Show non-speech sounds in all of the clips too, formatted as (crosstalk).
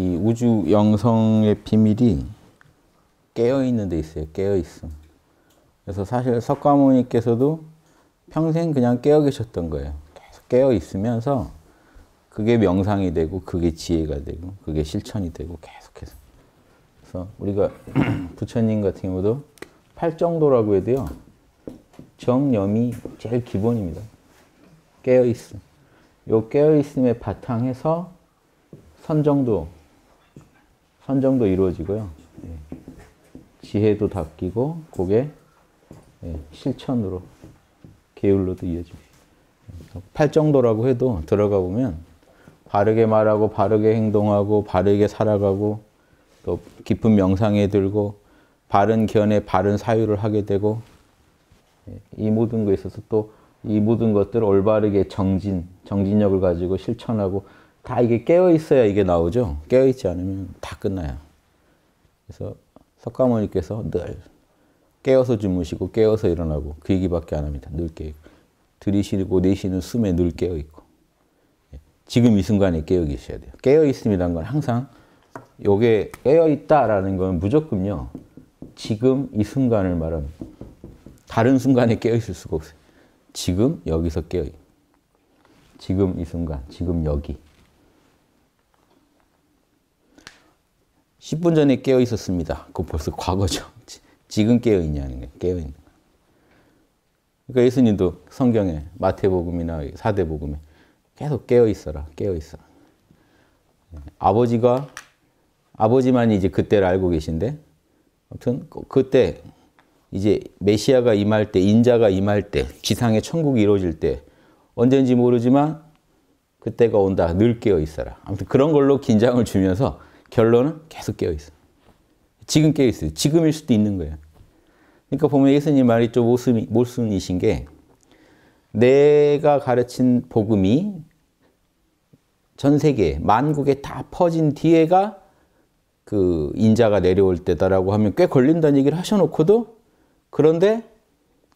이 우주 영성의 비밀이 깨어 있는 데 있어요. 깨어 있음. 그래서 사실 석가모니께서도 평생 그냥 깨어 계셨던 거예요. 계속 깨어 있으면서 그게 명상이 되고 그게 지혜가 되고 그게 실천이 되고 계속해서. 그래서 우리가 (clears throat) 부처님 같은 경우도 팔정도라고 해도요. 정념이 제일 기본입니다. 깨어 있음. 요 깨어 있음의 바탕에서 선정도 선정도 이루어지고요. 예. 지혜도 바뀌고 그게 예, 실천으로 게을로도 이어집니다. 8정도라고 해도 들어가 보면 바르게 말하고 바르게 행동하고 바르게 살아가고 또 깊은 명상에 들고 바른 견해, 바른 사유를 하게 되고 예, 이 모든 거에 있어서 또 이 모든 것들을 올바르게 정진, 정진력을 가지고 실천하고 다 이게 깨어 있어야 이게 나오죠. 깨어 있지 않으면 다 끝나요. 그래서 석가모니께서 늘 깨어서 주무시고 깨어서 일어나고 그 얘기밖에 안 합니다. 늘 깨어 있고. 들이시고 내쉬는 숨에 늘 깨어 있고 예. 지금 이 순간에 깨어 계셔야 돼요. 깨어 있음이란 건 항상 요게 깨어 있다라는 건 무조건요. 지금 이 순간을 말합니다. 다른 순간에 깨어 있을 수가 없어요. 지금 여기서 깨어 있 지금 이 순간, 지금 여기. 10분 전에 깨어 있었습니다. 그 벌써 과거죠. 지금 깨어 있냐는 거예요. 깨어 있는 거. 그러니까 예수님도 성경에 마태복음이나 사대복음에 계속 깨어 있어라, 깨어 있어. 예, 아버지가 아버지만 이제 그때를 알고 계신데, 아무튼 그, 그때 이제 메시아가 임할 때, 인자가 임할 때, 지상의 천국이 이루어질 때언제지 모르지만 그때가 온다. 늘 깨어 있어라. 아무튼 그런 걸로 긴장을 주면서 결론은 계속 깨어있어. 지금 깨어있어요. 지금일 수도 있는 거예요. 그러니까 보면 예수님 말이 좀 모순, 모순이신 게 내가 가르친 복음이 전 세계, 만국에 다 퍼진 뒤에가 그 인자가 내려올 때다라고 하면 꽤 걸린다는 얘기를 하셔놓고도 그런데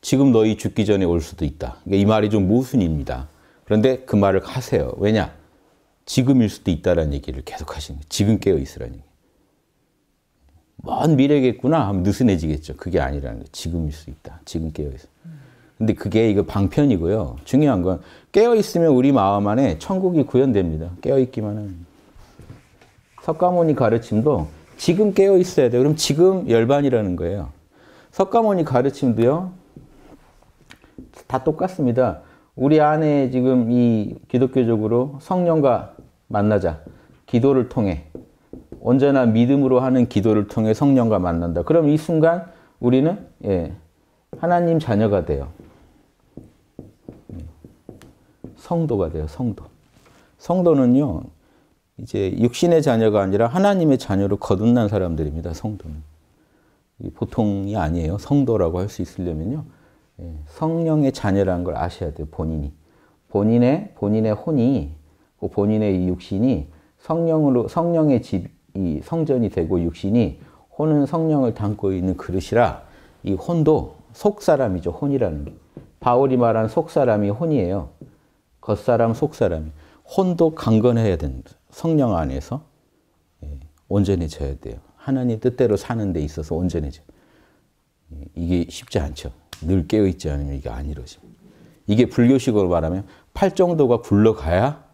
지금 너희 죽기 전에 올 수도 있다. 그러니까 이 말이 좀 모순입니다. 그런데 그 말을 하세요. 왜냐? 지금일 수도 있다라는 얘기를 계속 하시는 거예요. 지금 깨어 있으라는 얘기. 먼 미래겠구나 하면 느슨해지겠죠. 그게 아니라는 거예요. 지금일 수 있다. 지금 깨어 있어. 근데 그게 이거 방편이고요. 중요한 건 깨어 있으면 우리 마음 안에 천국이 구현됩니다. 깨어 있기만 하면. 석가모니 가르침도 지금 깨어 있어야 돼요. 그럼 지금 열반이라는 거예요. 석가모니 가르침도요. 다 똑같습니다. 우리 안에 지금 이 기독교적으로 성령과 만나자. 기도를 통해 언제나 믿음으로 하는 기도를 통해 성령과 만난다. 그럼 이 순간 우리는 예, 하나님 자녀가 돼요. 성도가 돼요. 성도. 성도는요. 이제 육신의 자녀가 아니라 하나님의 자녀로 거듭난 사람들입니다. 성도는. 보통이 아니에요. 성도라고 할 수 있으려면요. 예, 성령의 자녀라는 걸 아셔야 돼요. 본인이. 본인의 본인의 혼이 그 본인의 이 육신이 성령으로 성령의 집, 이 성전이 되고 육신이 혼은 성령을 담고 있는 그릇이라 이 혼도 속 사람이죠 혼이라는 바울이 말한 속 사람이 혼이에요 겉 사람 속 사람이 혼도 강건해야 된다 성령 안에서 예, 온전해져야 돼요 하나님 뜻대로 사는 데 있어서 온전해져 예, 이게 쉽지 않죠 늘 깨어 있지 않으면 이게 안 이루어집니다 이게 불교식으로 말하면 팔 정도가 굴러가야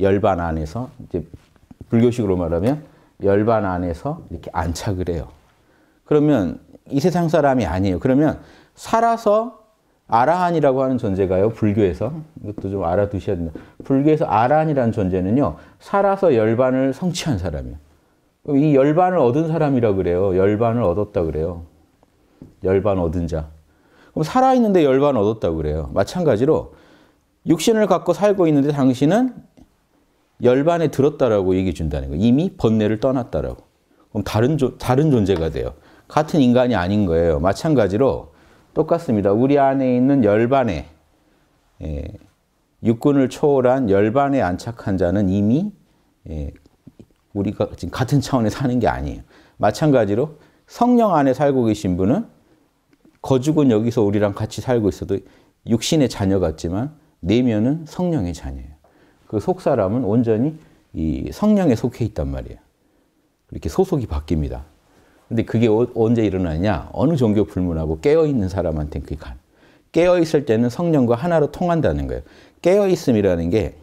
열반 안에서 이제 불교식으로 말하면 열반 안에서 이렇게 안착을 해요. 그러면 이 세상 사람이 아니에요. 그러면 살아서 아라한이라고 하는 존재가요. 불교에서 이것도 좀 알아두셔야 됩니다. 불교에서 아라한이라는 존재는요. 살아서 열반을 성취한 사람이에요. 이 열반을 얻은 사람이라 그래요. 열반을 얻었다 그래요. 열반 얻은 자. 그럼 살아있는데 열반 얻었다 그래요. 마찬가지로 육신을 갖고 살고 있는데 당신은 열반에 들었다라고 얘기해 준다는 거예요. 이미 번뇌를 떠났다라고. 그럼 다른, 조, 다른 존재가 돼요. 같은 인간이 아닌 거예요. 마찬가지로 똑같습니다. 우리 안에 있는 열반에 예, 육군을 초월한 열반에 안착한 자는 이미 예, 우리가 지금 같은 차원에 사는 게 아니에요. 마찬가지로 성령 안에 살고 계신 분은 거죽은 여기서 우리랑 같이 살고 있어도 육신의 자녀 같지만 내면은 성령의 자녀예요. 그속 사람은 온전히 이 성령에 속해 있단 말이에요. 이렇게 소속이 바뀝니다. 근데 그게 어, 언제 일어나냐? 어느 종교 불문하고 깨어 있는 사람한테 그게 가. 깨어 있을 때는 성령과 하나로 통한다는 거예요. 깨어 있음이라는 게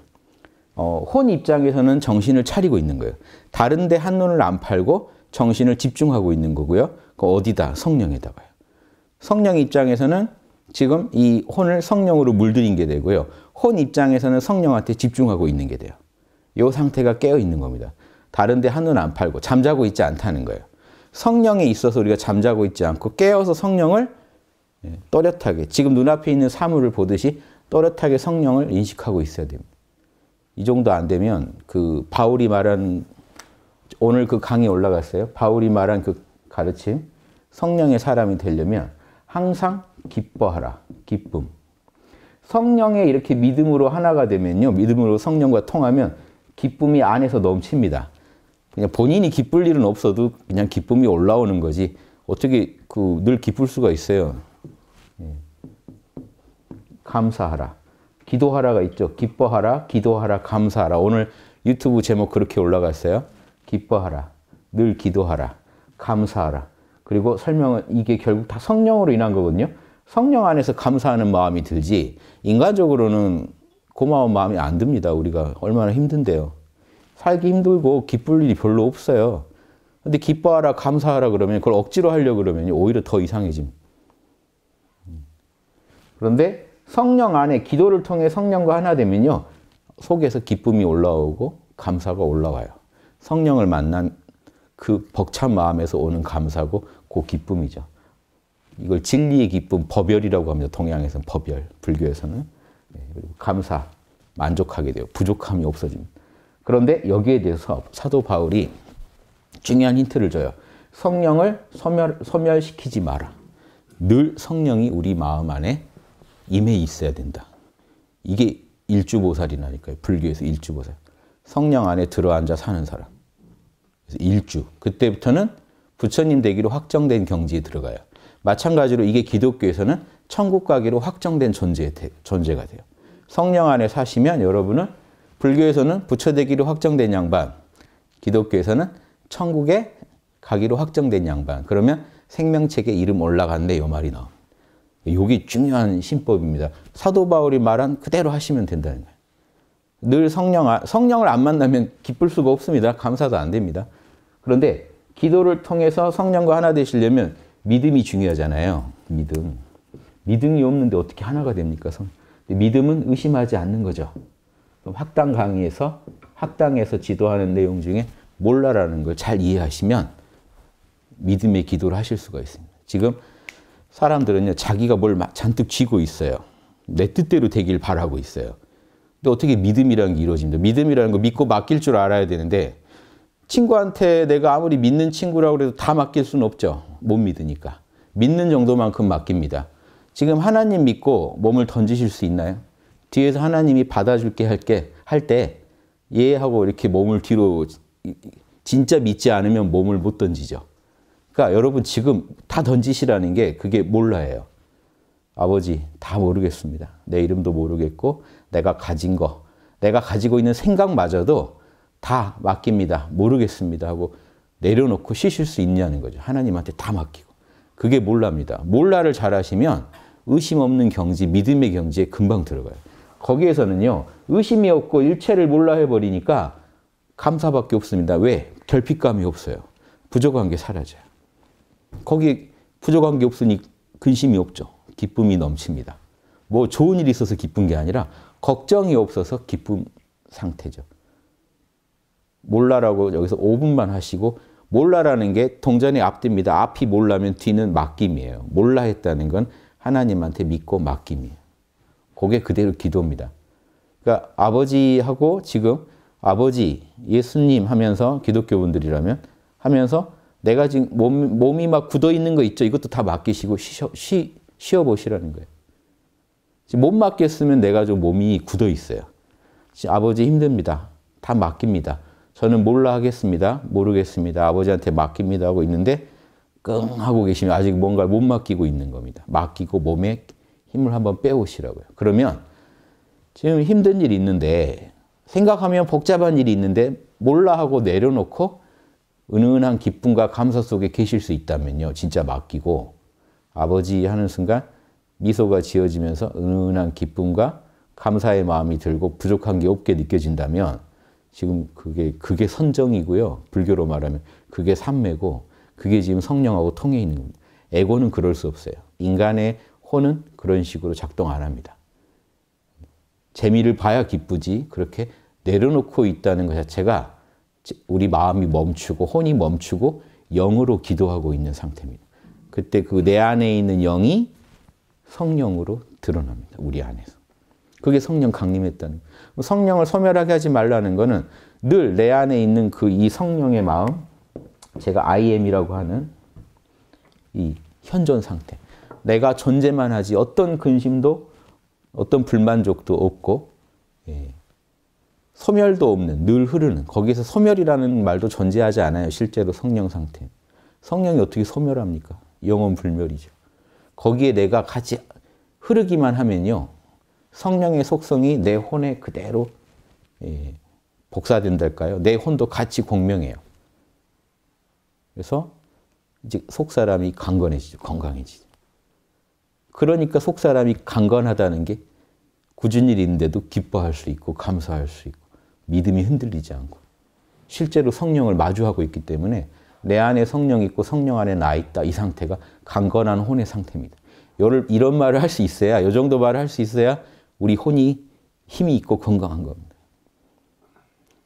어, 혼 입장에서는 정신을 차리고 있는 거예요. 다른데 한눈을 안 팔고 정신을 집중하고 있는 거고요. 그 어디다? 성령에다가요. 성령 입장에서는 지금 이 혼을 성령으로 물들인 게 되고요. 혼 입장에서는 성령한테 집중하고 있는 게 돼요. 이 상태가 깨어 있는 겁니다. 다른데 한눈 안 팔고 잠자고 있지 않다는 거예요. 성령에 있어서 우리가 잠자고 있지 않고 깨어서 성령을 예, 또렷하게 지금 눈앞에 있는 사물을 보듯이 또렷하게 성령을 인식하고 있어야 됩니다. 이 정도 안 되면 그 바울이 말한 오늘 그 강의 올라갔어요. 바울이 말한 그 가르침 성령의 사람이 되려면 항상 기뻐하라. 기쁨. 성령에 이렇게 믿음으로 하나가 되면요. 믿음으로 성령과 통하면 기쁨이 안에서 넘칩니다. 그냥 본인이 기쁠 일은 없어도 그냥 기쁨이 올라오는 거지. 어떻게 그 늘 기쁠 수가 있어요. 예. 감사하라. 기도하라가 있죠. 기뻐하라, 기도하라, 감사하라. 오늘 유튜브 제목 그렇게 올라갔어요. 기뻐하라. 늘 기도하라. 감사하라. 그리고 설명은 이게 결국 다 성령으로 인한 거거든요. 성령 안에서 감사하는 마음이 들지 인간적으로는 고마운 마음이 안 듭니다. 우리가 얼마나 힘든데요. 살기 힘들고 기쁠 일이 별로 없어요. 근데 기뻐하라, 감사하라 그러면 그걸 억지로 하려 고 그러면 오히려 더 이상해집니다. 그런데 성령 안에 기도를 통해 성령과 하나 되면요. 속에서 기쁨이 올라오고 감사가 올라와요. 성령을 만난 그 벅찬 마음에서 오는 감사고 그 기쁨이죠. 이걸 진리의 기쁨, 법열이라고 합니다. 동양에서는 법열, 불교에서는. 예, 감사, 만족하게 돼요. 부족함이 없어집니다. 그런데 여기에 대해서 사도 바울이 중요한 힌트를 줘요. 성령을 소멸, 소멸시키지 마라. 늘 성령이 우리 마음 안에 임해 있어야 된다. 이게 일주보살이라니까요. 불교에서 일주보살. 성령 안에 들어앉아 사는 사람. 일주. 그때부터는 부처님 되기로 확정된 경지에 들어가요. 마찬가지로 이게 기독교에서는 천국 가기로 확정된 존재, 존재가 돼요. 성령 안에 사시면 여러분은 불교에서는 부처되기로 확정된 양반, 기독교에서는 천국에 가기로 확정된 양반. 그러면 생명책에 이름 올라간대 요 말이 나옵 요게 중요한 신법입니다. 사도 바울이 말한 그대로 하시면 된다는 거예요. 늘 성령, 성령을 안 만나면 기쁠 수가 없습니다. 감사도 안 됩니다. 그런데 기도를 통해서 성령과 하나 되시려면 믿음이 중요하잖아요. 믿음. 믿음이 없는데 어떻게 하나가 됩니까? 믿음은 의심하지 않는 거죠. 학당 강의에서 학당에서 지도하는 내용 중에 몰라라는 걸 잘 이해하시면 믿음의 기도를 하실 수가 있습니다. 지금 사람들은요 자기가 뭘 잔뜩 쥐고 있어요. 내 뜻대로 되길 바라고 있어요. 근데 어떻게 믿음이라는 게 이루어집니다. 믿음이라는 거 믿고 맡길 줄 알아야 되는데 친구한테 내가 아무리 믿는 친구라고 해도 다 맡길 수는 없죠. 못 믿으니까. 믿는 정도만큼 맡깁니다. 지금 하나님 믿고 몸을 던지실 수 있나요? 뒤에서 하나님이 받아줄게 할게 할때예 하고 이렇게 몸을 뒤로 진짜 믿지 않으면 몸을 못 던지죠. 그러니까 여러분 지금 다 던지시라는 게 그게 몰라예요. 아버지 다 모르겠습니다. 내 이름도 모르겠고 내가 가진 거 내가 가지고 있는 생각마저도 다 맡깁니다. 모르겠습니다 하고 내려놓고 쉬실 수 있냐는 거죠. 하나님한테 다 맡기고. 그게 몰라입니다. 몰라를 잘 하시면 의심 없는 경지, 믿음의 경지에 금방 들어가요. 거기에서는요, 의심이 없고 일체를 몰라 해버리니까 감사밖에 없습니다. 왜? 결핍감이 없어요. 부족한 게 사라져요. 거기 부족한 게 없으니 근심이 없죠. 기쁨이 넘칩니다. 뭐 좋은 일이 있어서 기쁜 게 아니라 걱정이 없어서 기쁨 상태죠. 몰라라고 여기서 5분만 하시고 몰라라는 게 동전의 앞뒤입니다. 앞이 몰라면 뒤는 맡김이에요. 몰라 했다는 건 하나님한테 믿고 맡김이에요. 그게 그대로 기도입니다. 그러니까 아버지하고 지금 아버지, 예수님 하면서 기독교 분들이라면 하면서 내가 지금 몸, 몸이 막 굳어 있는 거 있죠. 이것도 다 맡기시고 쉬셔, 쉬, 쉬어보시라는 거예요. 지금 못 맡겼으면 내가 좀 몸이 굳어 있어요. 아버지 힘듭니다. 다 맡깁니다. 저는 몰라 하겠습니다. 모르겠습니다. 아버지한테 맡깁니다 하고 있는데 끙 하고 계시면 아직 뭔가를 못 맡기고 있는 겁니다. 맡기고 몸에 힘을 한번 빼오시라고요. 그러면 지금 힘든 일이 있는데 생각하면 복잡한 일이 있는데 몰라 하고 내려놓고 은은한 기쁨과 감사 속에 계실 수 있다면요. 진짜 맡기고 아버지 하는 순간 미소가 지어지면서 은은한 기쁨과 감사의 마음이 들고 부족한 게 없게 느껴진다면 지금 그게 그게 선정이고요. 불교로 말하면 그게 삼매고 그게 지금 성령하고 통해 있는 겁니다. 에고는 그럴 수 없어요. 인간의 혼은 그런 식으로 작동 안 합니다. 재미를 봐야 기쁘지 그렇게 내려놓고 있다는 것 자체가 우리 마음이 멈추고 혼이 멈추고 영으로 기도하고 있는 상태입니다. 그때 그 내 안에 있는 영이 성령으로 드러납니다. 우리 안에서. 그게 성령 강림했다는 거예요. 성령을 소멸하게 하지 말라는 거는 늘 내 안에 있는 그 이 성령의 마음, 제가 I am이라고 하는 이 현존 상태. 내가 존재만 하지 어떤 근심도 어떤 불만족도 없고 예. 소멸도 없는 늘 흐르는 거기에서 소멸이라는 말도 존재하지 않아요. 실제로 성령 상태. 성령이 어떻게 소멸합니까? 영혼 불멸이죠. 거기에 내가 같이 흐르기만 하면요. 성령의 속성이 내 혼에 그대로 예, 복사된달까요? 내 혼도 같이 공명해요. 그래서 이제 속 사람이 강건해지죠. 건강해지죠. 그러니까 속 사람이 강건하다는 게 굳은 일인데도 기뻐할 수 있고 감사할 수 있고 믿음이 흔들리지 않고 실제로 성령을 마주하고 있기 때문에 내 안에 성령 있고 성령 안에 나 있다 이 상태가 강건한 혼의 상태입니다. 이런 말을 할 수 있어야 요 정도 말을 할 수 있어야 우리 혼이 힘이 있고 건강한 겁니다.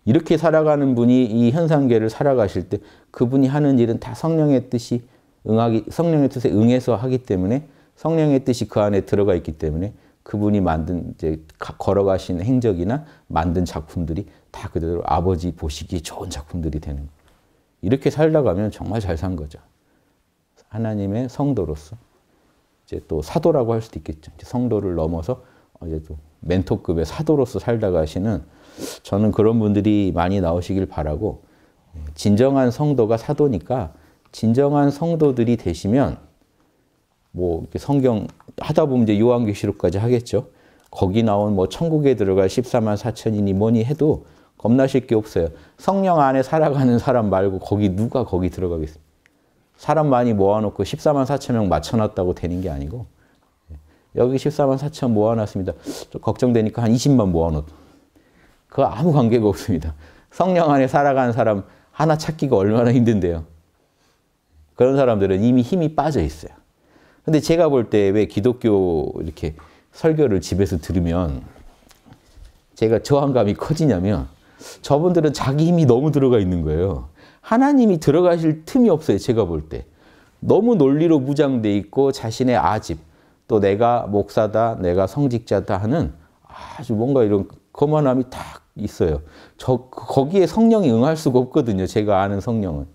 이렇게 살아가는 분이 이 현상계를 살아가실 때 그분이 하는 일은 다 성령의 뜻이 응하기, 성령의 뜻에 응해서 하기 때문에 성령의 뜻이 그 안에 들어가 있기 때문에 그분이 만든 이제 걸어가신 행적이나 만든 작품들이 다 그대로 아버지 보시기에 좋은 작품들이 되는 거예요. 이렇게 살다가면 정말 잘 산 거죠. 하나님의 성도로서 이제 또 사도라고 할 수도 있겠죠. 성도를 넘어서 이제 또 멘토급의 사도로서 살다 가시는 저는 그런 분들이 많이 나오시길 바라고 예, 진정한 성도가 사도니까 진정한 성도들이 되시면 뭐 성경 하다 보면 이제 요한계시록까지 하겠죠. 거기 나온 뭐 천국에 들어갈 14만 4천이니 뭐니 해도 겁나실 게 없어요. 성령 안에 살아가는 사람 말고 거기 누가 거기 들어가겠습니까? 사람 많이 모아놓고 14만 4천 명 맞춰놨다고 되는 게 아니고 여기 14만 4천 모아놨습니다. 좀 걱정되니까 한 20만 모아놓. 그 아무 관계가 없습니다. 성령 안에 살아가는 사람 하나 찾기가 얼마나 힘든데요. 그런 사람들은 이미 힘이 빠져 있어요. 근데 제가 볼 때 왜 기독교 이렇게 설교를 집에서 들으면 제가 저항감이 커지냐면 저분들은 자기 힘이 너무 들어가 있는 거예요. 하나님이 들어가실 틈이 없어요. 제가 볼 때. 너무 논리로 무장돼 있고 자신의 아집, 또 내가 목사다, 내가 성직자다 하는 아주 뭔가 이런 거만함이 딱 있어요. 저, 거기에 성령이 응할 수가 없거든요. 제가 아는 성령은.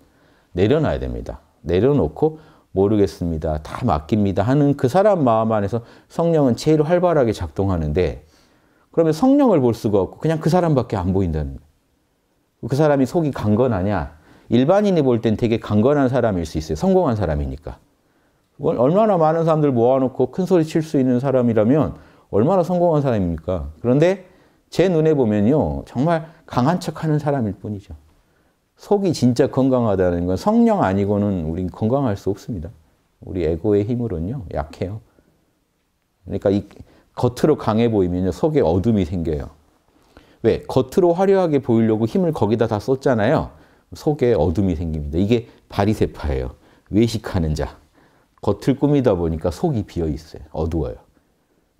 내려놔야 됩니다. 내려놓고 모르겠습니다. 다 맡깁니다. 하는 그 사람 마음 안에서 성령은 제일 활발하게 작동하는데 그러면 성령을 볼 수가 없고 그냥 그 사람밖에 안 보인다는 거예요. 그 사람이 속이 강건하냐? 일반인이 볼 땐 되게 강건한 사람일 수 있어요. 성공한 사람이니까. 얼마나 많은 사람들 모아놓고 큰 소리 칠 수 있는 사람이라면 얼마나 성공한 사람입니까? 그런데 제 눈에 보면요. 정말 강한 척 하는 사람일 뿐이죠. 속이 진짜 건강하다는 건 성령 아니고는 우린 건강할 수 없습니다. 우리 에고의 힘으로는요. 약해요. 그러니까 이 겉으로 강해 보이면 속에 어둠이 생겨요. 왜? 겉으로 화려하게 보이려고 힘을 거기다 다 썼잖아요. 속에 어둠이 생깁니다. 이게 바리세파예요. 외식하는 자. 겉을 꾸미다 보니까 속이 비어 있어요. 어두워요.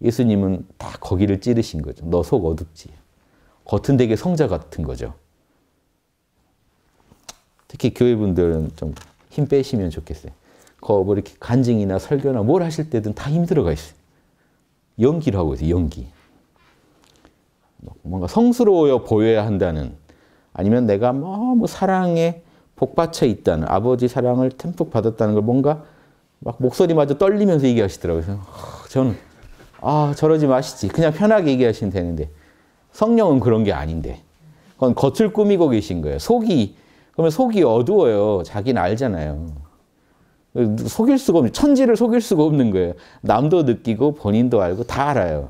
예수님은 다 거기를 찌르신 거죠. 너 속 어둡지. 겉은 되게 성자 같은 거죠. 특히 교회분들은 좀 힘 빼시면 좋겠어요. 거 뭐 이렇게 간증이나 설교나 뭘 하실 때든 다 힘들어가 있어요. 연기를 하고 있어요. 연기. 뭐 뭔가 성스러워 보여야 한다는 아니면 내가 뭐, 뭐 사랑에 복받쳐 있다는 아버지 사랑을 듬뿍 받았다는 걸 뭔가 막 목소리마저 떨리면서 얘기하시더라고요. 저는 아 저러지 마시지. 그냥 편하게 얘기하시면 되는데 성령은 그런 게 아닌데 그건 겉을 꾸미고 계신 거예요. 속이 그러면 속이 어두워요. 자기는 알잖아요. 속일 수가 없는 천지를 속일 수가 없는 거예요. 남도 느끼고 본인도 알고 다 알아요.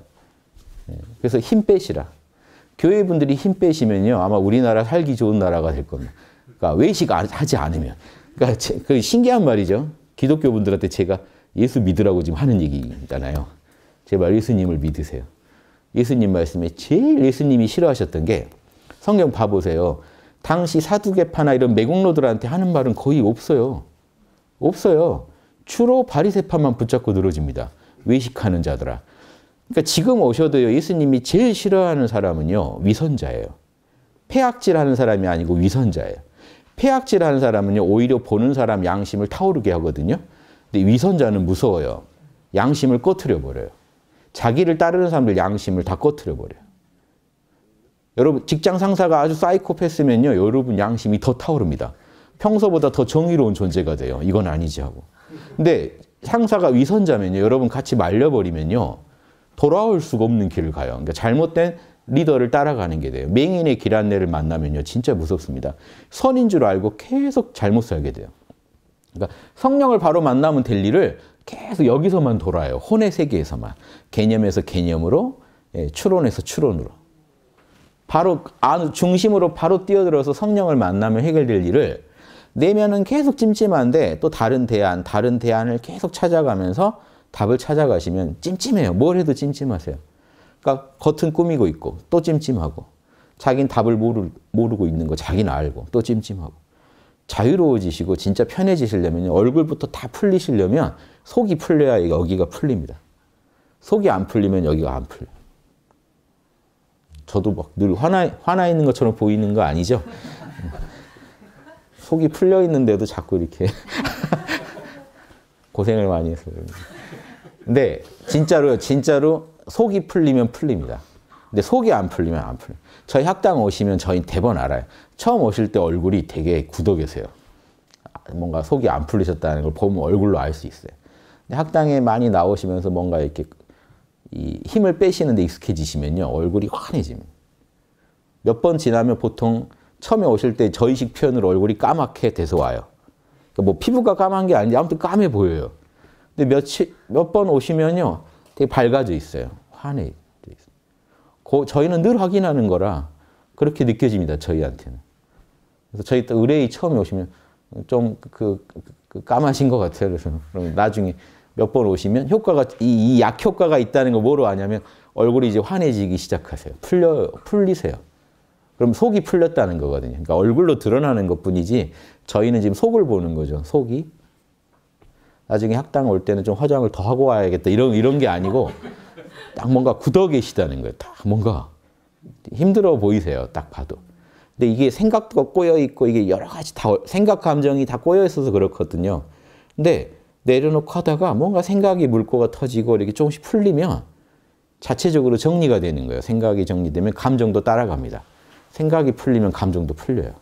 네. 그래서 힘 빼시라. 교회 분들이 힘 빼시면요 아마 우리나라 살기 좋은 나라가 될 겁니다. 그러니까 외식하지 않으면 그러니까 그 신기한 말이죠. 기독교분들한테 제가 예수 믿으라고 지금 하는 얘기잖아요. 제발 예수님을 믿으세요. 예수님 말씀에 제일 예수님이 싫어하셨던 게 성경 봐보세요. 당시 사두개파나 이런 매국노들한테 하는 말은 거의 없어요. 없어요. 주로 바리세파만 붙잡고 늘어집니다. 외식하는 자들아. 그러니까 지금 오셔도요. 예수님이 제일 싫어하는 사람은요. 위선자예요. 폐악질하는 사람이 아니고 위선자예요. 폐악질하는 사람은요 오히려 보는 사람 양심을 타오르게 하거든요. 근데 위선자는 무서워요. 양심을 꺼트려 버려요. 자기를 따르는 사람들 양심을 다 꺼트려 버려요. 여러분 직장 상사가 아주 사이코패스면요 여러분 양심이 더 타오릅니다. 평소보다 더 정의로운 존재가 돼요. 이건 아니지 하고. 근데 상사가 위선자면요 여러분 같이 말려버리면요 돌아올 수가 없는 길을 가요. 그러니까 잘못된 리더를 따라가는 게 돼요. 맹인의 길 안내를 만나면요. 진짜 무섭습니다. 선인 줄 알고 계속 잘못 살게 돼요. 그러니까 성령을 바로 만나면 될 일을 계속 여기서만 돌아요. 혼의 세계에서만. 개념에서 개념으로, 예, 추론에서 추론으로. 바로 안, 중심으로 바로 뛰어들어서 성령을 만나면 해결될 일을 내면은 계속 찜찜한데 또 다른 대안, 다른 대안을 계속 찾아가면서 답을 찾아가시면 찜찜해요. 뭘 해도 찜찜하세요. 그러니까 겉은 꾸미고 있고 또 찜찜하고 자기는 답을 모르, 모르고 있는 거 자기는 알고 또 찜찜하고 자유로워지시고 진짜 편해지시려면 얼굴부터 다 풀리시려면 속이 풀려야 여기가 풀립니다. 속이 안 풀리면 여기가 안 풀려. 요 저도 막 늘 화나, 화나 있는 것처럼 보이는 거 아니죠? (laughs) 속이 풀려 있는데도 자꾸 이렇게 (laughs) 고생을 많이 해서. 근데 진짜로 진짜로 속이 풀리면 풀립니다. 근데 속이 안 풀리면 안 풀려. 저희 학당 오시면 저희 대번 알아요. 처음 오실 때 얼굴이 되게 굳어 계세요. 뭔가 속이 안 풀리셨다는 걸 보면 얼굴로 알 수 있어요. 근데 학당에 많이 나오시면서 뭔가 이렇게 힘을 빼시는데 익숙해지시면요. 얼굴이 환해집니다. 몇 번 지나면 보통 처음에 오실 때 저희식 표현으로 얼굴이 까맣게 돼서 와요. 그러니까 뭐 피부가 까만 게 아닌데 아무튼 까매 보여요. 근데 몇 번 오시면요. 되게 밝아져 있어요. 환해져 있어요. 저희는 늘 확인하는 거라 그렇게 느껴집니다. 저희한테는. 그래서 저희 또 의뢰인 처음에 오시면 좀그 그, 그 까마신 것 같아요. 그래서 그럼 나중에 몇 번 오시면 효과가 이약 효과가 있다는 걸 뭐로 아냐면 얼굴이 이제 환해지기 시작하세요. 풀려 풀리세요. 그럼 속이 풀렸다는 거거든요. 그러니까 얼굴로 드러나는 것뿐이지 저희는 지금 속을 보는 거죠. 속이 나중에 학당 올 때는 좀 화장을 더 하고 와야겠다 이런 이런 게 아니고 딱 뭔가 굳어 계시다는 거예요. 딱 뭔가 힘들어 보이세요. 딱 봐도. 근데 이게 생각도 꼬여 있고 이게 여러 가지 다 생각 감정이 다 꼬여 있어서 그렇거든요. 근데 내려놓고 하다가 뭔가 생각이 물꼬가 터지고 이렇게 조금씩 풀리면 자체적으로 정리가 되는 거예요. 생각이 정리되면 감정도 따라갑니다. 생각이 풀리면 감정도 풀려요.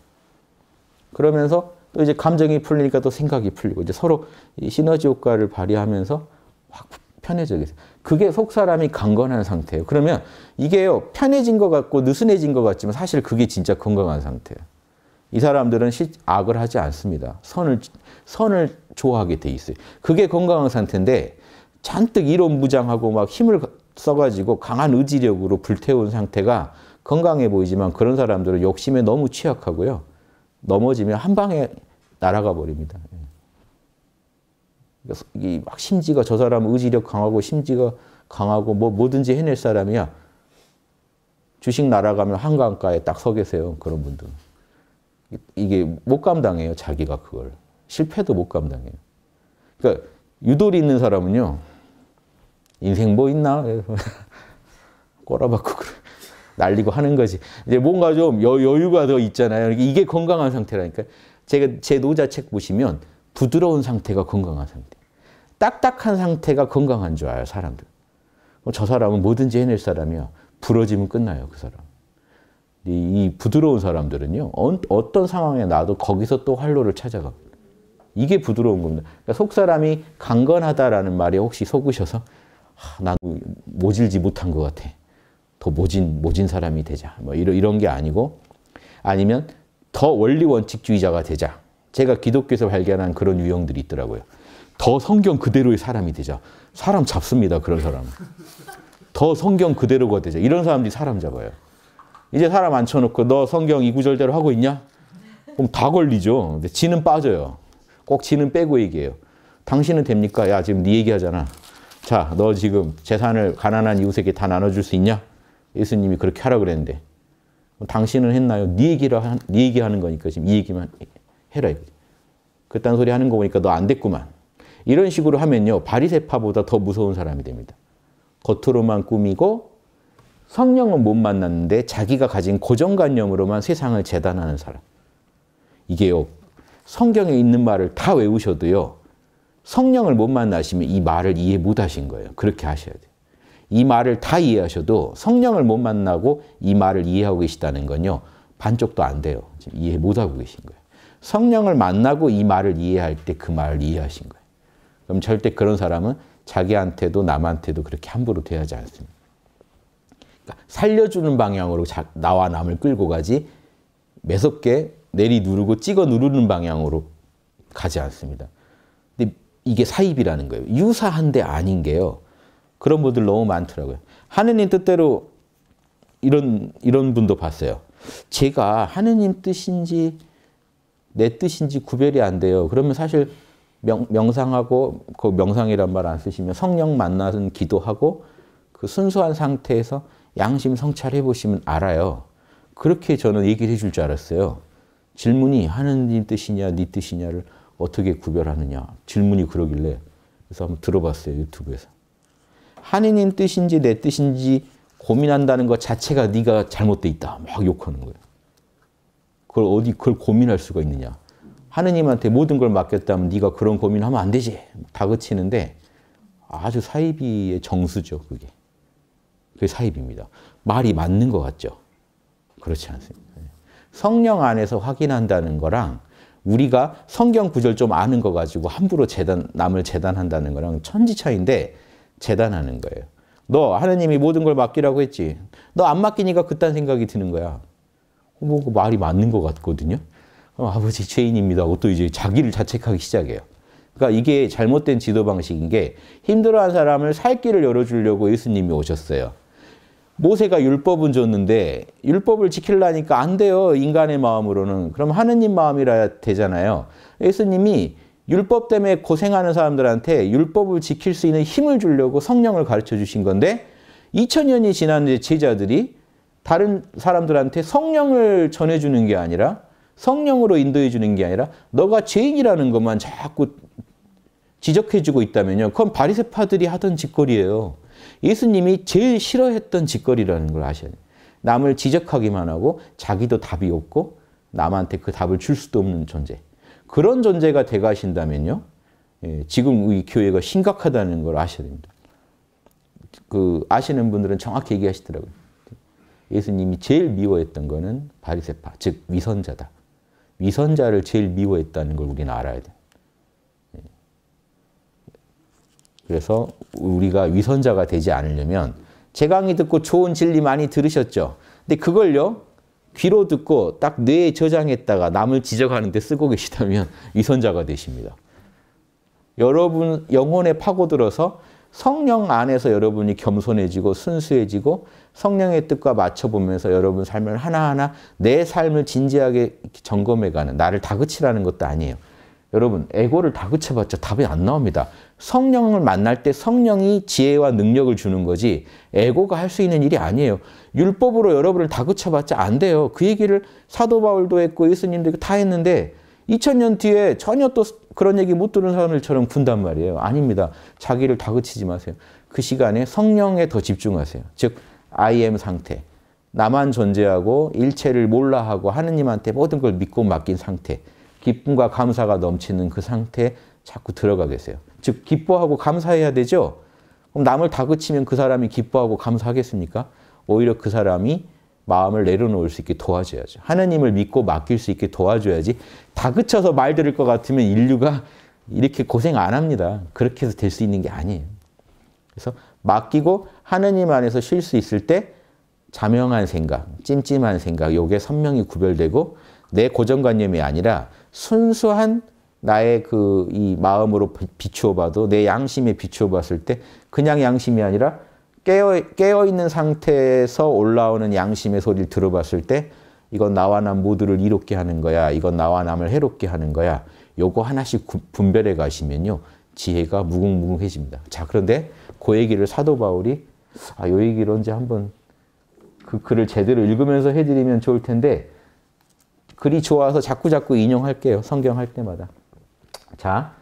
그러면서 또 이제 감정이 풀리니까 또 생각이 풀리고 이제 서로 시너지 효과를 발휘하면서 확편해져요 그게 속 사람이 강건한 상태예요. 그러면 이게요 편해진 것 같고 느슨해진 것 같지만 사실 그게 진짜 건강한 상태예요. 이 사람들은 악을 하지 않습니다. 선을 선을 좋아하게 돼 있어요. 그게 건강한 상태인데 잔뜩 이론 무장하고 막 힘을 써가지고 강한 의지력으로 불태운 상태가 건강해 보이지만 그런 사람들은 욕심에 너무 취약하고요. 넘어지면 한 방에 날아가 버립니다. 예. 이막 심지가 저 사람 의지력 강하고 심지가 강하고 뭐 뭐든지 해낼 사람이야. 주식 날아가면 한강가에 딱 서 계세요. 그런 분들. 이게 못 감당해요. 자기가 그걸. 실패도 못 감당해요. 그러니까 유돌이 있는 사람은요. 인생 뭐 있나? (laughs) 꼬라박고 그래. 날리고 하는 거지. 이제 뭔가 좀 여, 유가더 있잖아요. 이게 건강한 상태라니까 제가 제 노자 책 보시면 부드러운 상태가 건강한 상태. 딱딱한 상태가 건강한 줄 알아요, 사람들. 저 사람은 뭐든지 해낼 사람이야. 부러지면 끝나요, 그 사람. 이, 이 부드러운 사람들은요, 어, 떤 상황에 나도 거기서 또 활로를 찾아갑니다. 이게 부드러운 겁니다. 그러니까 속사람이 강건하다라는 말에 혹시 속으셔서, 아, 난 모질지 못한 것 같아. 더 모진, 모진 사람이 되자. 뭐 이런, 이런 게 아니고, 아니면 더 원리 원칙주의자가 되자. 제가 기독교에서 발견한 그런 유형들이 있더라고요. 더 성경 그대로의 사람이 되자. 사람 잡습니다. 그런 사람은. 더 성경 그대로가 되자. 이런 사람들이 사람 잡아요. 이제 사람 앉혀놓고 너 성경 이구절대로 하고 있냐? 그럼 다 걸리죠. 근데 지는 빠져요. 꼭 지는 빼고 얘기해요. 당신은 됩니까? 야 지금 네 얘기하잖아. 자, 너 지금 재산을 가난한 이웃에게 다 나눠줄 수 있냐? 예수님이 그렇게 하라 그랬는데 뭐 당신은 했나요? 네 얘기를 한, 네 얘기하는 거니까 지금 이 얘기만 해라 그딴 소리 하는 거 보니까 너 안 됐구만. 이런 식으로 하면요. 바리세파보다 더 무서운 사람이 됩니다. 겉으로만 꾸미고 성령은 못 만났는데 자기가 가진 고정관념으로만 세상을 재단하는 사람. 이게요. 성경에 있는 말을 다 외우셔도요. 성령을 못 만나시면 이 말을 이해 못 하신 거예요. 그렇게 하셔야 돼요. 이 말을 다 이해하셔도 성령을 못 만나고 이 말을 이해하고 계시다는 건요. 반쪽도 안 돼요. 지금 이해 못 하고 계신 거예요. 성령을 만나고 이 말을 이해할 때 그 말을 이해하신 거예요. 그럼 절대 그런 사람은 자기한테도 남한테도 그렇게 함부로 대하지 않습니다. 그러니까 살려주는 방향으로 자, 나와 남을 끌고 가지 매섭게 내리 누르고 찍어 누르는 방향으로 가지 않습니다. 근데 이게 사입이라는 거예요. 유사한데 아닌 게요. 그런 분들 너무 많더라고요. 하느님 뜻대로 이런 이런 분도 봤어요. 제가 하느님 뜻인지 내 뜻인지 구별이 안 돼요. 그러면 사실 명, 명상하고 그 명상이란 말 안 쓰시면 성령 만나는 기도하고 그 순수한 상태에서 양심 성찰해 보시면 알아요. 그렇게 저는 얘기를 해줄 줄 알았어요. 질문이 하느님 뜻이냐 네 뜻이냐를 어떻게 구별하느냐 질문이 그러길래 그래서 한번 들어봤어요 유튜브에서. 하느님 뜻인지 내 뜻인지 고민한다는 것 자체가 네가 잘못돼 있다. 막 욕하는 거예요. 그걸 어디 그걸 고민할 수가 있느냐. 하느님한테 모든 걸 맡겼다면 네가 그런 고민하면 안 되지. 다그치는데 아주 사이비의 정수죠, 그게. 그게 사입입니다. 말이 맞는 것 같죠? 그렇지 않습니다. 네. 성령 안에서 확인한다는 거랑 우리가 성경 구절 좀 아는 거 가지고 함부로 재단, 남을 재단한다는 거랑 천지 차인데 재단하는 거예요. 너 하나님이 모든 걸 맡기라고 했지. 너 안 맡기니까 그딴 생각이 드는 거야. 뭐 그 말이 맞는 것 같거든요. 어, 아버지 죄인입니다 또 이제 자기를 자책하기 시작해요. 그러니까 이게 잘못된 지도 방식인 게 힘들어한 사람을 살 길을 열어주려고 예수님이 오셨어요. 모세가 율법은 줬는데 율법을 지키려니까 안 돼요. 인간의 마음으로는. 그럼 하느님 마음이라 되잖아요. 예수님이 율법 때문에 고생하는 사람들한테 율법을 지킬 수 있는 힘을 주려고 성령을 가르쳐 주신 건데 2000년이 지난 제자들이 다른 사람들한테 성령을 전해 주는 게 아니라 성령으로 인도해 주는 게 아니라 너가 죄인이라는 것만 자꾸 지적해 주고 있다면요. 그건 바리새파들이 하던 짓거리예요. 예수님이 제일 싫어했던 짓거리라는 걸 아셔야 돼요. 남을 지적하기만 하고 자기도 답이 없고 남한테 그 답을 줄 수도 없는 존재. 그런 존재가 돼가신다면요. 예, 지금 이 교회가 심각하다는 걸 아셔야 됩니다. 그 아시는 분들은 정확히 얘기하시더라고요. 예수님이 제일 미워했던 거는 바리새파, 즉 위선자다. 위선자를 제일 미워했다는 걸 우리는 알아야 돼. 예. 그래서 우리가 위선자가 되지 않으려면 제 강의 듣고 좋은 진리 많이 들으셨죠. 근데 그걸요 귀로 듣고 딱 뇌에 저장했다가 남을 지적하는 데 쓰고 계시다면 위선자가 (laughs) 되십니다. 여러분 영혼에 파고들어서 성령 안에서 여러분이 겸손해지고 순수해지고 성령의 뜻과 맞춰보면서 여러분 삶을 하나하나 내 삶을 진지하게 점검해가는 나를 다그치라는 것도 아니에요. 여러분 에고를 다 그쳐봤자 답이 안 나옵니다. 성령을 만날 때 성령이 지혜와 능력을 주는 거지 에고가 할 수 있는 일이 아니에요. 율법으로 여러분을 다 그쳐봤자 안 돼요. 그 얘기를 사도 바울도 했고 예수님도 다 했는데 2000년 뒤에 전혀 또 그런 얘기 못 들은 사람들처럼 군단 말이에요. 아닙니다. 자기를 다그치지 마세요. 그 시간에 성령에 더 집중하세요. 즉 I am 상태. 나만 존재하고 일체를 몰라하고 하느님한테 모든 걸 믿고 맡긴 상태. 기쁨과 감사가 넘치는 그 상태에 자꾸 들어가 계세요. 즉 기뻐하고 감사해야 되죠. 그럼 남을 다그치면 그 사람이 기뻐하고 감사하겠습니까? 오히려 그 사람이 마음을 내려놓을 수 있게 도와줘야죠. 하나님을 믿고 맡길 수 있게 도와줘야지 다그쳐서 말 들을 것 같으면 인류가 이렇게 고생 안 합니다. 그렇게 해서 될 수 있는 게 아니에요. 그래서 맡기고 하나님 안에서 쉴 수 있을 때 자명한 생각, 찜찜한 생각, 요게 선명히 구별되고 내 고정관념이 아니라 순수한 나의 그 이 마음으로 비추어 봐도 내 양심에 비추어 봤을 때 그냥 양심이 아니라 깨어, 깨어 있는 상태에서 올라오는 양심의 소리를 들어봤을 때 이건 나와 남 모두를 이롭게 하는 거야. 이건 나와 남을 해롭게 하는 거야. 요거 하나씩 분별해 가시면요. 지혜가 무궁무궁해집니다. 자, 그런데 그 얘기를 사도 바울이 아, 요 얘기를 언제 한번 그 글을 제대로 읽으면서 해드리면 좋을 텐데 글이 좋아서 자꾸자꾸 인용할게요. 성경 할 때마다. 자,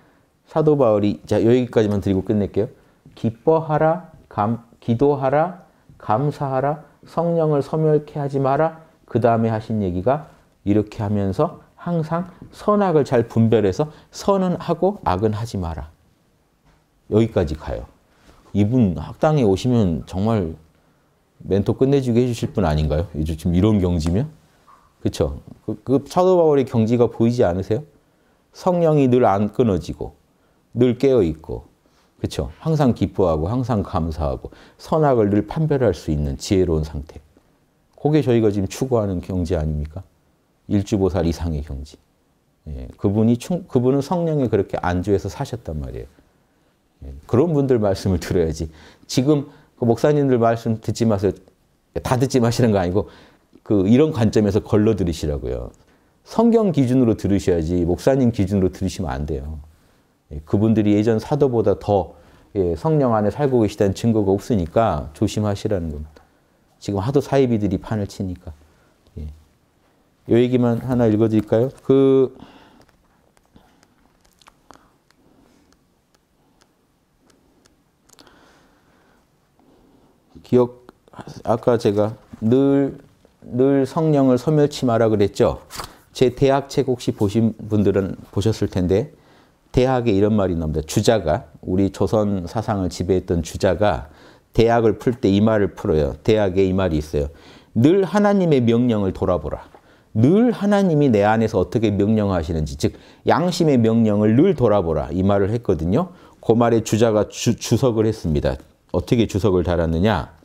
사도 바울이 자 여기까지만 드리고 끝낼게요. 기뻐하라, 감, 기도하라, 감사하라, 성령을 섬멸케 하지 마라. 그 다음에 하신 얘기가 이렇게 하면서 항상 선악을 잘 분별해서 선은 하고 악은 하지 마라. 여기까지 가요. 이분 학당에 오시면 정말 멘토 끝내주게 해주실 분 아닌가요? 지금 이런 경지면? 그렇죠? 그, 그 사도 바울의 경지가 보이지 않으세요? 성령이 늘 안 끊어지고 늘 깨어 있고 그렇죠? 항상 기뻐하고 항상 감사하고 선악을 늘 판별할 수 있는 지혜로운 상태. 그게 저희가 지금 추구하는 경지 아닙니까? 일주보살 이상의 경지. 예, 그분이 충, 그분은 성령에 그렇게 안주해서 사셨단 말이에요. 예, 그런 분들 말씀을 들어야지. 지금 그 목사님들 말씀 듣지 마세요. 다 듣지 마시는 거 아니고 그 이런 관점에서 걸러 들으시라고요. 성경 기준으로 들으셔야지 목사님 기준으로 들으시면 안 돼요. 예, 그분들이 예전 사도보다 더 예, 성령 안에 살고 계시다는 증거가 없으니까 조심하시라는 겁니다. 지금 하도 사이비들이 판을 치니까. 예. 요 얘기만 하나 읽어드릴까요? 그, 기억, 아까 제가 늘늘 성령을 소멸치 마라 그랬죠. 제 대학 책 혹시 보신 분들은 보셨을 텐데 대학에 이런 말이 나옵니다. 주자가 우리 조선 사상을 지배했던 주자가 대학을 풀 때 이 말을 풀어요. 대학에 이 말이 있어요. 늘 하나님의 명령을 돌아보라. 늘 하나님이 내 안에서 어떻게 명령하시는지 즉 양심의 명령을 늘 돌아보라 이 말을 했거든요. 그 말에 주자가 주, 주석을 했습니다. 어떻게 주석을 달았느냐?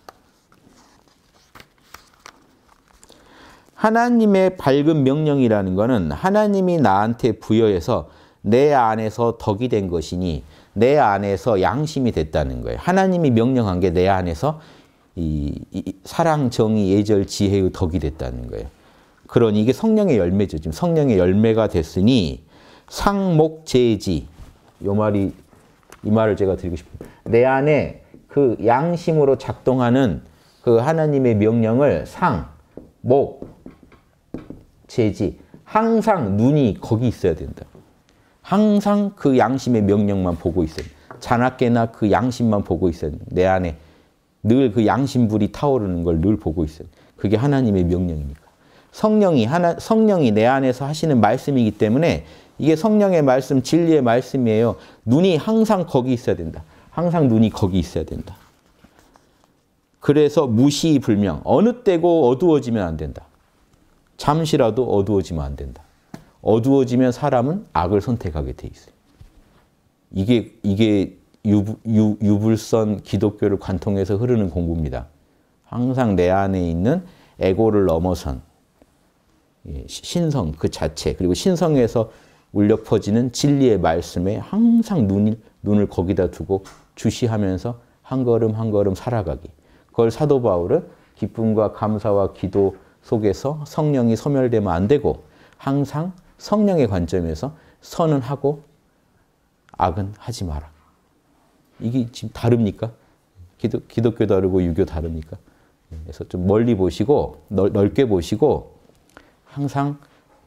하나님의 밝은 명령이라는 것은 하나님이 나한테 부여해서 내 안에서 덕이 된 것이니 내 안에서 양심이 됐다는 거예요. 하나님이 명령한 게 내 안에서 이, 이, 사랑, 정의, 예절, 지혜의 덕이 됐다는 거예요. 그러니 이게 성령의 열매죠. 지금 성령의 열매가 됐으니 상목 제지 요 말이 이 말을 제가 드리고 싶어요. 내 안에 그 양심으로 작동하는 그 하나님의 명령을 상, 목, 제지 항상 눈이 거기 있어야 된다. 항상 그 양심의 명령만 보고 있어야 된 자나깨나 그 양심만 보고 있어야 된내 안에 늘 그 양심불이 타오르는 걸 늘 보고 있어야 된 그게 하나님의 명령입니까? 성령이 하나 성령이 내 안에서 하시는 말씀이기 때문에 이게 성령의 말씀, 진리의 말씀이에요. 눈이 항상 거기 있어야 된다. 항상 눈이 거기 있어야 된다. 그래서 무시 불명. 어느 때고 어두워지면 안 된다. 잠시라도 어두워지면 안 된다. 어두워지면 사람은 악을 선택하게 돼 있어요. 이게 이게 유, 유 불선 기독교를 관통해서 흐르는 공부입니다. 항상 내 안에 있는 에고를 넘어선 예, 신성 그 자체 그리고 신성에서 울려 퍼지는 진리의 말씀에 항상 눈, 눈을 거기다 두고 주시하면서 한 걸음 한 걸음 살아가기. 그걸 사도 바울은 기쁨과 감사와 기도 속에서 성령이 소멸되면 안 되고 항상 성령의 관점에서 선은 하고 악은 하지 마라. 이게 지금 다릅니까? 기독, 기독교 다르고 유교 다릅니까? 그래서 좀 멀리 보시고 넓, 게 보시고 항상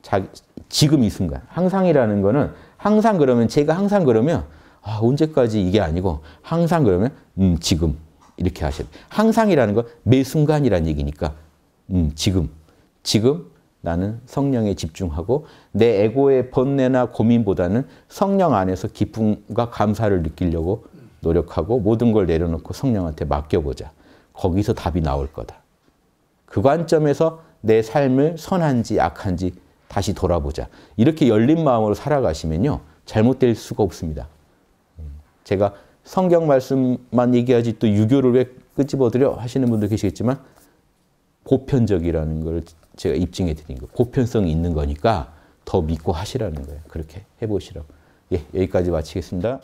자, 지금 이 순간 항상이라는 거는 항상 그러면 제가 항상 그러면 아, 언제까지 이게 아니고 항상 그러면 음, 지금 이렇게 하셔야 돼요. 항상이라는 건매 순간이란 얘기니까 음, 지금. 지금 나는 성령에 집중하고 내 에고의 번뇌나 고민보다는 성령 안에서 기쁨과 감사를 느끼려고 노력하고 모든 걸 내려놓고 성령한테 맡겨보자. 거기서 답이 나올 거다. 그 관점에서 내 삶을 선한지 악한지 다시 돌아보자. 이렇게 열린 마음으로 살아가시면요. 잘못될 수가 없습니다. 음, 제가 성경 말씀만 얘기하지 또 유교를 왜 끄집어들여 하시는 분도 계시겠지만 보편적이라는 걸 제가 입증해 드린 거. 보편성이 있는 거니까 더 믿고 하시라는 거예요. 그렇게 해보시라고. 예, 여기까지 마치겠습니다.